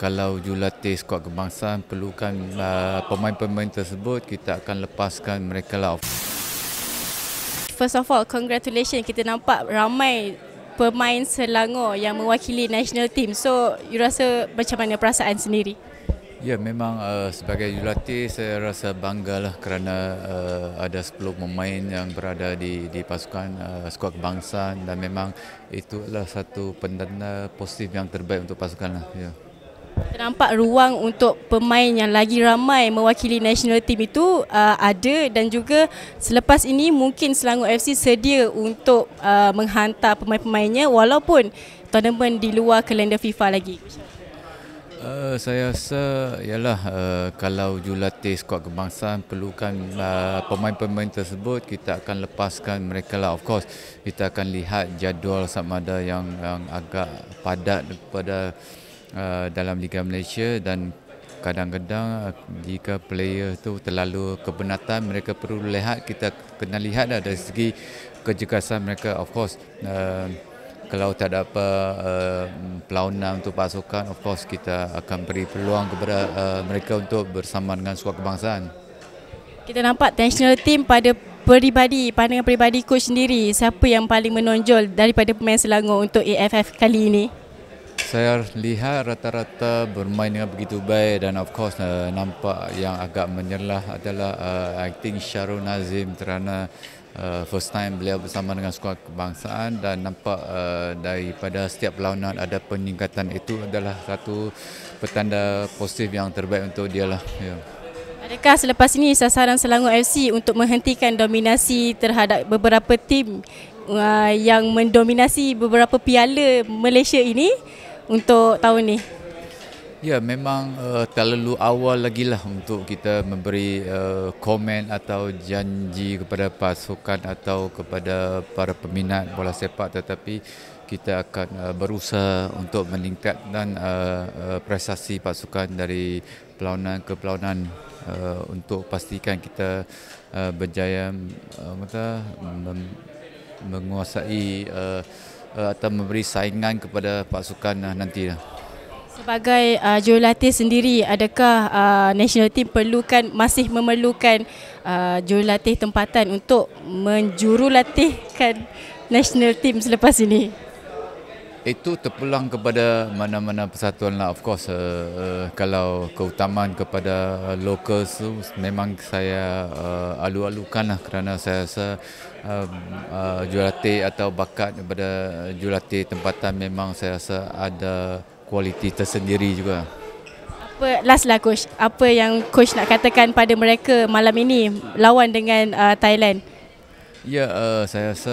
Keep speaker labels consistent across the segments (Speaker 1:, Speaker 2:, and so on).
Speaker 1: kalau jurulatih skuad kebangsaan perlukan uh, pemain-pemain tersebut kita akan lepaskan mereka lah
Speaker 2: First of all, congratulations. Kita nampak ramai pemain Selangor yang mewakili national team. So, you rasa macam mana perasaan sendiri?
Speaker 1: Ya, memang uh, sebagai jurulatih saya rasa bangga lah kerana uh, ada 10 pemain yang berada di, di pasukan uh, skuad kebangsaan dan memang itulah satu pendana positif yang terbaik untuk pasukan lah. Yeah.
Speaker 2: Ternampak ruang untuk pemain yang lagi ramai mewakili national team itu uh, ada dan juga selepas ini mungkin Selangor FC sedia untuk uh, menghantar pemain-pemainnya walaupun tournament di luar kalender FIFA lagi.
Speaker 1: Uh, saya rasa ialah uh, kalau jurulatih skuad kebangsaan perlukan uh, pemain-pemain tersebut kita akan lepaskan mereka lah of course kita akan lihat jadual sama ada yang yang agak padat pada Uh, dalam Liga Malaysia dan kadang-kadang uh, jika player tu terlalu kebenatan mereka perlu lihat kita kena lihat lah dari segi kejegasan mereka of course uh, kalau tak ada apa uh, pelawanan untuk pasukan of course kita akan beri peluang kepada uh, mereka untuk bersama dengan suatu kebangsaan
Speaker 2: kita nampak national team pada peribadi pandangan peribadi coach sendiri siapa yang paling menonjol daripada pemain Selangor untuk AFF kali ini
Speaker 1: saya lihat rata-rata bermain dengan begitu baik dan of course uh, nampak yang agak menyerlah adalah uh, eh, acting Syarul Nazim kerana uh, first time beliau bersama dengan skuad kebangsaan dan nampak uh, daripada setiap perlawanan ada peningkatan itu adalah satu petanda positif yang terbaik untuk dia lah. Yeah.
Speaker 2: Adakah selepas ini sasaran Selangor FC untuk menghentikan dominasi terhadap beberapa tim yang mendominasi beberapa piala Malaysia ini? untuk tahun ni?
Speaker 1: Ya, memang uh, terlalu awal lagi lah untuk kita memberi uh, komen atau janji kepada pasukan atau kepada para peminat bola sepak tetapi kita akan uh, berusaha untuk meningkatkan uh, uh, prestasi pasukan dari pelawanan ke pelawanan uh, untuk pastikan kita uh, berjaya uh, kata, menguasai uh, Eh, atau memberi saingan kepada pasukan eh, nanti. Eh?
Speaker 2: Sebagai uh, jurulatih sendiri, adakah uh, national team perlukan masih memerlukan uh, jurulatih tempatan untuk menjurulatihkan national team selepas ini?
Speaker 1: itu terpulang kepada mana-mana persatuan lah. Of course, uh, uh, kalau keutamaan kepada locals tu memang saya uh, alu-alukan lah kerana saya rasa uh, uh, jurulatih atau bakat daripada jurulatih tempatan memang saya rasa ada kualiti tersendiri juga.
Speaker 2: Apa, last lah Coach, apa yang Coach nak katakan pada mereka malam ini lawan dengan uh, Thailand?
Speaker 1: Ya, uh, saya rasa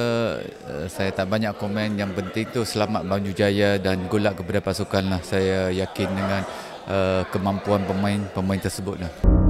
Speaker 1: uh, saya tak banyak komen. Yang penting itu selamat Banyu Jaya dan gulak kepada pasukan lah. Saya yakin dengan uh, kemampuan pemain pemain tersebut lah.